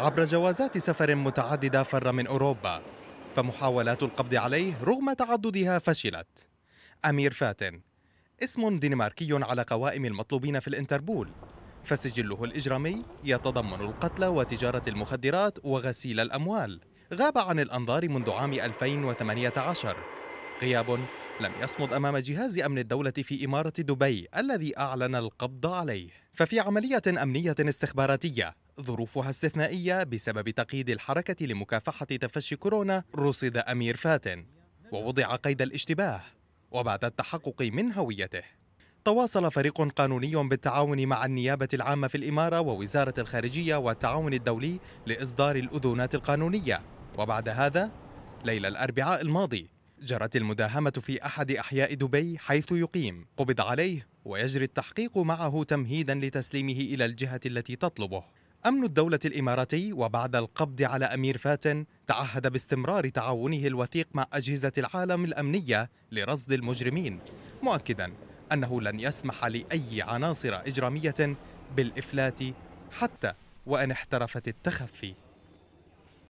عبر جوازات سفر متعددة فر من أوروبا فمحاولات القبض عليه رغم تعددها فشلت أمير فاتن اسم دنماركي على قوائم المطلوبين في الانتربول فسجله الإجرامي يتضمن القتل وتجارة المخدرات وغسيل الأموال غاب عن الأنظار منذ عام 2018 غياب لم يصمد أمام جهاز أمن الدولة في إمارة دبي الذي أعلن القبض عليه ففي عملية أمنية استخباراتية ظروفها استثنائية بسبب تقييد الحركة لمكافحة تفشي كورونا رصد أمير فاتن ووضع قيد الاشتباه وبعد التحقق من هويته تواصل فريق قانوني بالتعاون مع النيابة العامة في الإمارة ووزارة الخارجية والتعاون الدولي لإصدار الأذونات القانونية وبعد هذا ليلة الأربعاء الماضي جرت المداهمة في أحد أحياء دبي حيث يقيم قبض عليه ويجري التحقيق معه تمهيدا لتسليمه إلى الجهة التي تطلبه أمن الدولة الإماراتي وبعد القبض على أمير فاتن تعهد باستمرار تعاونه الوثيق مع أجهزة العالم الأمنية لرصد المجرمين مؤكدا أنه لن يسمح لأي عناصر إجرامية بالإفلات حتى وإن احترفت التخفي